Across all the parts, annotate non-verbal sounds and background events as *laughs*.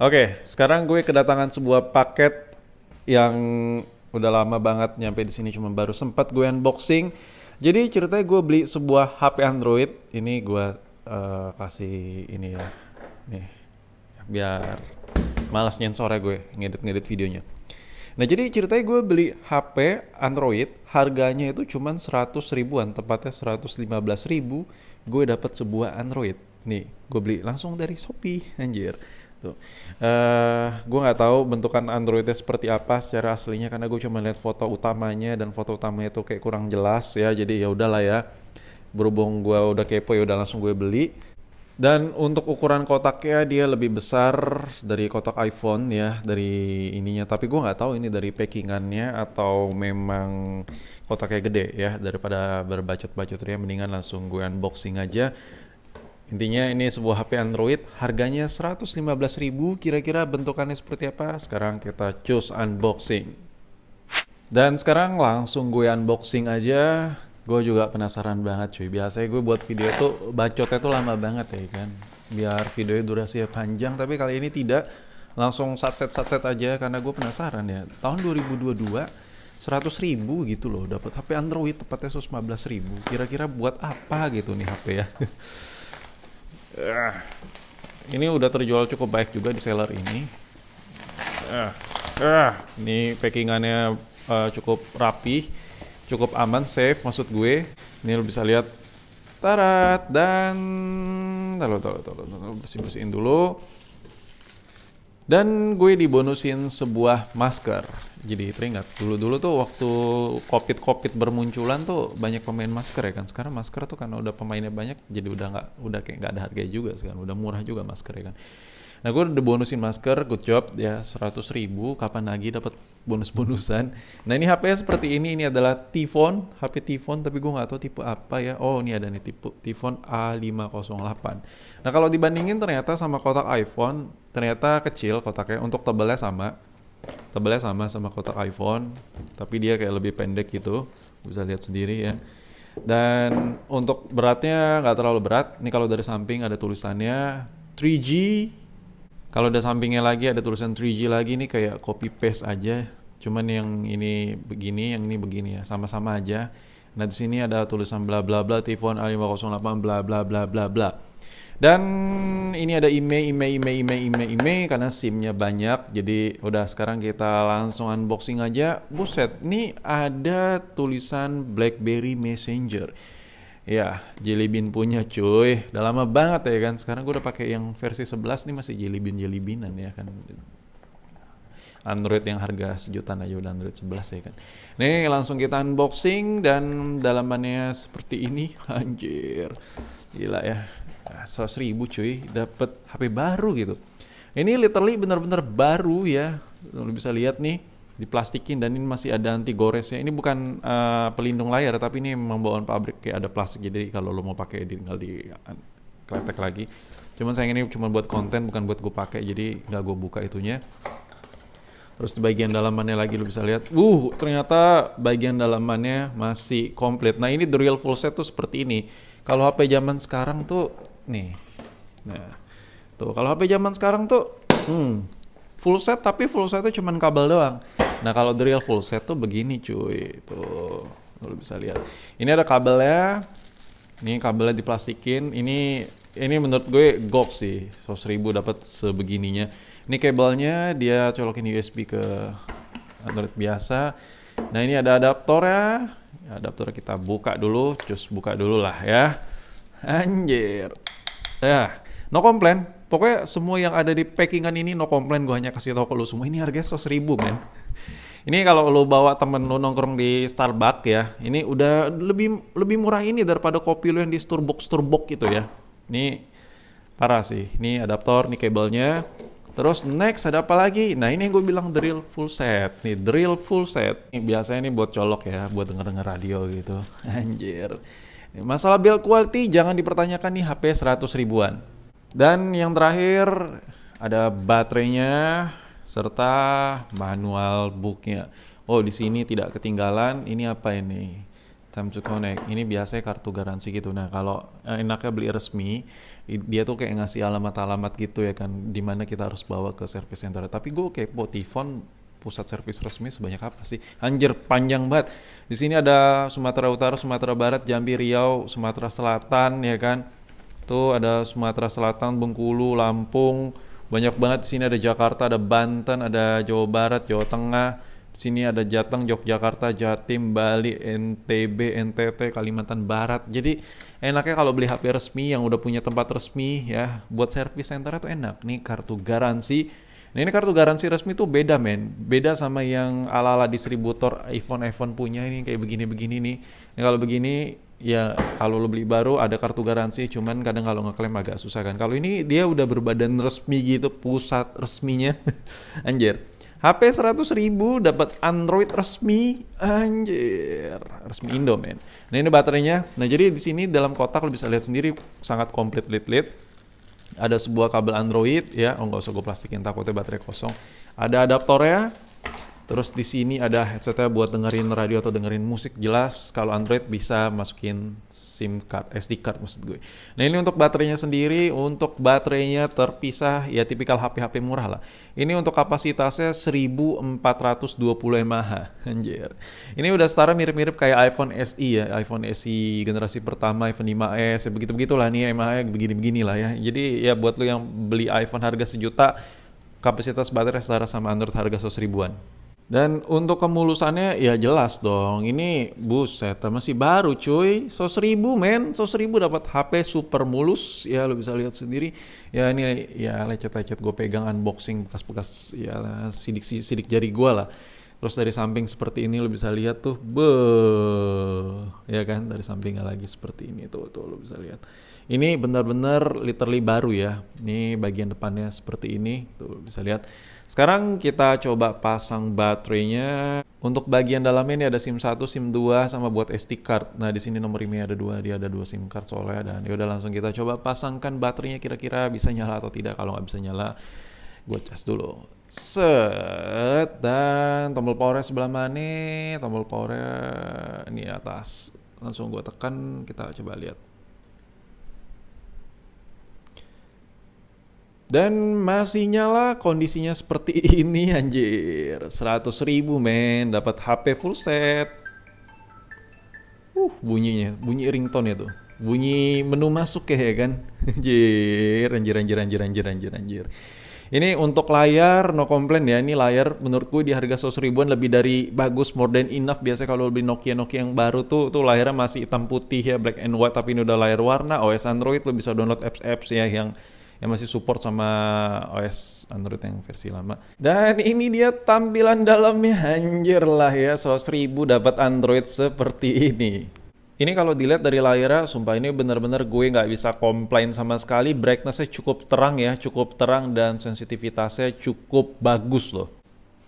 Oke, sekarang gue kedatangan sebuah paket yang udah lama banget nyampe di sini cuma baru sempat gue unboxing. Jadi ceritanya gue beli sebuah HP Android. Ini gue uh, kasih ini ya. Nih. Biar malas nyensor gue ngedit-ngedit videonya. Nah jadi ceritanya gue beli HP Android harganya itu cuma 100 ribuan tepatnya 115 ribu gue dapat sebuah Android nih gue beli langsung dari Shopee anjir Uh, gitu. eh, gue nggak tahu bentukan Androidnya seperti apa secara aslinya karena gue cuma lihat foto utamanya dan foto utamanya itu kayak kurang jelas ya. Jadi ya udahlah ya. Berhubung gue udah kepo ya udah langsung gue beli. Dan untuk ukuran kotaknya dia lebih besar dari kotak iPhone ya dari ininya. Tapi gue nggak tahu ini dari packingannya atau memang kotaknya gede ya daripada berbacot-bacot ya mendingan langsung gue unboxing aja Intinya ini sebuah HP Android, harganya 115.000, kira-kira bentukannya seperti apa? Sekarang kita choose unboxing. Dan sekarang langsung gue unboxing aja. Gue juga penasaran banget cuy. Biasanya gue buat video tuh bacotnya tuh lama banget ya kan. Biar videonya durasinya panjang, tapi kali ini tidak. Langsung set satset set aja karena gue penasaran ya. Tahun 2022 seratus ribu gitu loh dapat HP Android tepatnya 115 ribu kira-kira buat apa gitu nih HP ya *laughs* Eh. ini udah terjual cukup baik juga di seller ini. Eh. Eh. ini packingannya uh, cukup rapi, cukup aman, safe maksud gue. Ini lo bisa lihat tarat dan taruh taruh taruh bersih bersihin dulu dan gue dibonusin sebuah masker. Jadi teringat dulu-dulu tuh waktu covid-covid bermunculan tuh banyak pemain masker ya kan. Sekarang masker tuh karena udah pemainnya banyak jadi udah nggak udah kayak nggak ada harga juga sekarang. Udah murah juga masker ya kan. Nah gue udah bonusin masker, good job ya 100 ribu, kapan lagi dapat bonus-bonusan. Nah ini HP seperti ini, ini adalah Tifon, HP Tifon tapi gue gak tahu tipe apa ya. Oh ini ada nih tipe Tifon A508. Nah kalau dibandingin ternyata sama kotak iPhone, ternyata kecil kotaknya untuk tebelnya sama. Tebelnya sama sama kotak iPhone, tapi dia kayak lebih pendek gitu. Bisa lihat sendiri ya. Dan untuk beratnya nggak terlalu berat. Ini kalau dari samping ada tulisannya 3G kalau udah sampingnya lagi ada tulisan 3G lagi ini kayak copy paste aja. Cuman yang ini begini, yang ini begini ya, sama-sama aja. Nah di sini ada tulisan bla bla bla Tifon A508 bla bla bla bla bla. Dan ini ada email IMEI, IMEI, IMEI, IMEI, IMEI karena simnya banyak. Jadi udah sekarang kita langsung unboxing aja. Buset, nih ada tulisan BlackBerry Messenger. Ya, Jelly Bean punya cuy. Udah lama banget ya kan. Sekarang gue udah pakai yang versi 11 nih masih Jelly Bean Jelly Beanan ya kan. Android yang harga sejutaan aja udah Android 11 ya kan. Nih langsung kita unboxing dan dalamannya seperti ini. *laughs* Anjir. Gila ya. 100 ah, ribu cuy dapat HP baru gitu. Ini literally bener-bener baru ya. Lu bisa lihat nih diplastikin dan ini masih ada anti goresnya. Ini bukan uh, pelindung layar tapi ini membawaan pabrik kayak ada plastik jadi kalau lo mau pakai tinggal di kletek lagi. Cuman sayang ini cuma buat konten bukan buat gue pakai jadi nggak gue buka itunya. Terus di bagian dalamannya lagi lo bisa lihat, uh ternyata bagian dalamannya masih komplit. Nah ini the real full set tuh seperti ini. Kalau HP zaman sekarang tuh, nih, nah tuh kalau HP zaman sekarang tuh, hmm, full set tapi full setnya cuman kabel doang. Nah kalau drill full set tuh begini cuy, tuh lo bisa lihat. Ini ada kabelnya, ini kabelnya diplastikin. Ini ini menurut gue gok sih, so seribu dapat sebegininya. Ini kabelnya dia colokin USB ke Android biasa. Nah ini ada adaptor ya, adaptor kita buka dulu, cus buka dulu lah ya. Anjir, ya, no komplain, Pokoknya semua yang ada di packingan ini no komplain gue hanya kasih tau ke lu semua ini harganya seratus ribu men. Ini kalau lo bawa temen lu nongkrong di Starbucks ya, ini udah lebih lebih murah ini daripada kopi lo yang di Starbucks Starbucks gitu ya. Ini parah sih. Ini adaptor, ini kabelnya. Terus next ada apa lagi? Nah ini gue bilang drill full set. Nih drill full set. Ini biasanya ini buat colok ya, buat denger-denger radio gitu. *laughs* Anjir. Masalah build quality jangan dipertanyakan nih HP 100 ribuan. Dan yang terakhir ada baterainya serta manual booknya. Oh di sini tidak ketinggalan. Ini apa ini? Time to connect. Ini biasanya kartu garansi gitu. Nah kalau enaknya beli resmi, dia tuh kayak ngasih alamat-alamat gitu ya kan, dimana kita harus bawa ke service center. Tapi gue kepo Tifon pusat servis resmi sebanyak apa sih? Anjir, panjang banget. Di sini ada Sumatera Utara, Sumatera Barat, Jambi, Riau, Sumatera Selatan, ya kan? itu ada Sumatera Selatan, Bengkulu, Lampung, banyak banget sini ada Jakarta, ada Banten, ada Jawa Barat, Jawa Tengah, sini ada Jateng, Yogyakarta, Jatim, Bali, NTB, NTT, Kalimantan Barat. Jadi enaknya kalau beli HP resmi yang udah punya tempat resmi ya, buat service center itu enak. Nih kartu garansi. Nah ini kartu garansi resmi tuh beda men, beda sama yang ala-ala distributor iPhone iPhone punya ini kayak begini-begini nih. Nah, kalau begini ya kalau lo beli baru ada kartu garansi cuman kadang kalau ngeklaim agak susah kan kalau ini dia udah berbadan resmi gitu pusat resminya *laughs* anjir HP 100 ribu dapat Android resmi anjir resmi Indo men nah ini baterainya nah jadi di sini dalam kotak lo bisa lihat sendiri sangat komplit lit lit ada sebuah kabel Android ya oh nggak usah gue plastikin takutnya baterai kosong ada adaptornya Terus di sini ada headsetnya buat dengerin radio atau dengerin musik jelas. Kalau Android bisa masukin SIM card, SD card maksud gue. Nah ini untuk baterainya sendiri, untuk baterainya terpisah ya tipikal HP-HP murah lah. Ini untuk kapasitasnya 1420 mAh. *laughs* Anjir. Ini udah setara mirip-mirip kayak iPhone SE ya, iPhone SE generasi pertama, iPhone 5S, ya begitu-begitulah nih MAh ya, begini-beginilah ya. Jadi ya buat lo yang beli iPhone harga sejuta, kapasitas baterai setara sama Android harga seribuan. Dan untuk kemulusannya ya jelas dong. Ini buset masih baru cuy. So seribu men, so seribu dapat HP super mulus ya lo bisa lihat sendiri. Ya ini ya lecet-lecet gue pegang unboxing bekas-bekas ya sidik-sidik jari gue lah. Terus dari samping seperti ini lo bisa lihat tuh be ya kan dari sampingnya lagi seperti ini tuh tuh lo bisa lihat. Ini benar-benar literally baru ya. Ini bagian depannya seperti ini tuh lo bisa lihat sekarang kita coba pasang baterainya. Untuk bagian dalamnya ini ada SIM 1, SIM 2 sama buat SD card. Nah, di sini nomor IMEI e ada dua, dia ada dua SIM card soalnya dan yaudah langsung kita coba pasangkan baterainya kira-kira bisa nyala atau tidak. Kalau nggak bisa nyala, gue cas dulu. Set dan tombol powernya sebelah mana? nih? Tombol powernya ini atas. Langsung gue tekan, kita coba lihat. Dan masih nyala kondisinya seperti *laughs* ini anjir. 100 ribu men, dapat HP full set. Uh, bunyinya, bunyi ringtone ya tuh. Bunyi menu masuk ya, ya kan. *laughs* Anjir, anjir, anjir, anjir, anjir, anjir, anjir. Ini untuk layar no komplain ya. Ini layar menurutku di harga 100 ribuan lebih dari bagus more than enough. Biasanya kalau lebih Nokia Nokia yang baru tuh tuh layarnya masih hitam putih ya black and white tapi ini udah layar warna. OS Android lo bisa download apps-apps ya yang yang masih support sama OS Android yang versi lama. Dan ini dia tampilan dalamnya anjir lah ya, so 1000 dapat Android seperti ini. Ini kalau dilihat dari layarnya, sumpah ini bener-bener gue nggak bisa komplain sama sekali. Brightnessnya cukup terang ya, cukup terang dan sensitivitasnya cukup bagus loh.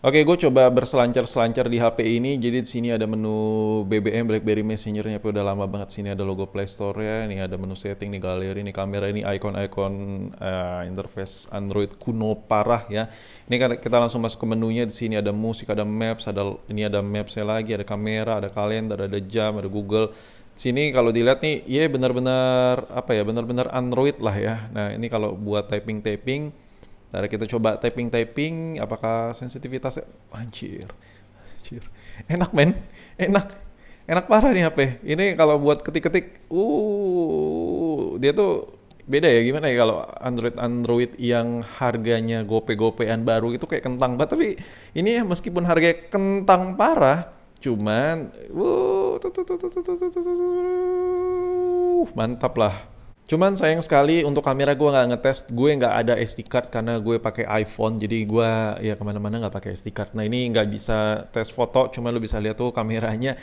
Oke, gue coba berselancar-selancar di HP ini. Jadi di sini ada menu BBM BlackBerry Messenger-nya, udah lama banget. Sini ada logo Play Store-nya, ini ada menu setting, ini galeri, ini kamera, ini icon-icon uh, interface Android kuno parah ya. Ini kan kita langsung masuk ke menunya. Di sini ada musik, ada maps, ada ini ada maps lagi, ada kamera, ada kalender, ada jam, ada Google. Di sini kalau dilihat nih, ya benar-benar apa ya, benar-benar Android lah ya. Nah, ini kalau buat typing-typing kita coba typing-typing apakah sensitivitas anjir. Anjir. Enak men. Enak. Enak parah nih HP. Ini kalau buat ketik-ketik uh dia tuh beda ya gimana ya kalau Android Android yang harganya gope-gopean baru itu kayak kentang banget tapi ini ya meskipun harganya kentang parah cuman uh mantap lah Cuman sayang sekali untuk kamera gue nggak ngetes, gue nggak ada SD card karena gue pakai iPhone, jadi gue ya kemana-mana nggak pakai SD card. Nah ini nggak bisa tes foto, cuma lo bisa lihat tuh kameranya.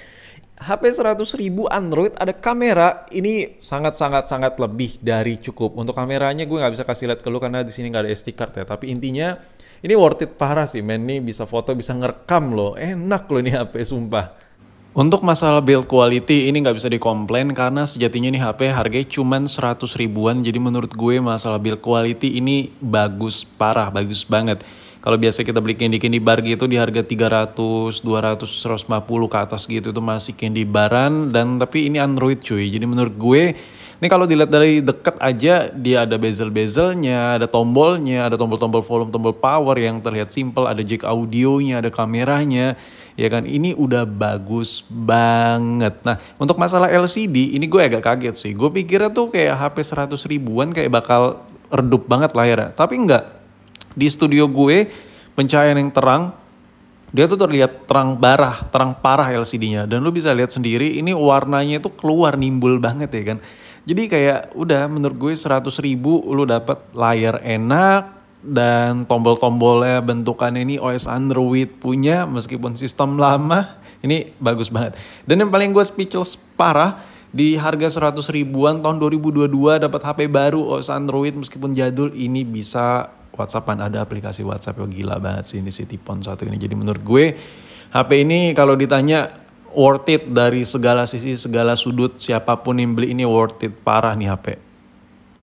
HP 100 ribu Android ada kamera ini sangat sangat sangat lebih dari cukup. Untuk kameranya gue nggak bisa kasih lihat ke lo karena di sini nggak ada SD card ya. Tapi intinya ini worth it parah sih, men. Ini bisa foto, bisa ngerekam loh. Enak loh ini HP, sumpah. Untuk masalah build quality ini nggak bisa dikomplain karena sejatinya ini HP harganya cuma 100 ribuan jadi menurut gue masalah build quality ini bagus parah bagus banget. Kalau biasa kita beli candy candy bar gitu di harga 300, 200, 150 ke atas gitu itu masih candy baran dan tapi ini Android cuy. Jadi menurut gue ini kalau dilihat dari dekat aja dia ada bezel-bezelnya, ada tombolnya, ada tombol-tombol volume, tombol power yang terlihat simple, ada jack audionya, ada kameranya. Ya kan ini udah bagus banget. Nah, untuk masalah LCD ini gue agak kaget sih. Gue pikirnya tuh kayak HP 100 ribuan kayak bakal redup banget lah layarnya. Tapi enggak. Di studio gue pencahayaan yang terang dia tuh terlihat terang barah, terang parah LCD-nya. Dan lu bisa lihat sendiri ini warnanya tuh keluar nimbul banget ya kan. Jadi kayak udah menurut gue 100 ribu lu dapat layar enak, dan tombol-tombolnya bentukan ini OS Android punya meskipun sistem lama *laughs* ini bagus banget dan yang paling gue speechless parah di harga 100 ribuan tahun 2022 dapat HP baru OS Android meskipun jadul ini bisa WhatsAppan ada aplikasi WhatsApp yang gila banget sih ini si Tipon satu ini jadi menurut gue HP ini kalau ditanya worth it dari segala sisi segala sudut siapapun yang beli ini worth it parah nih HP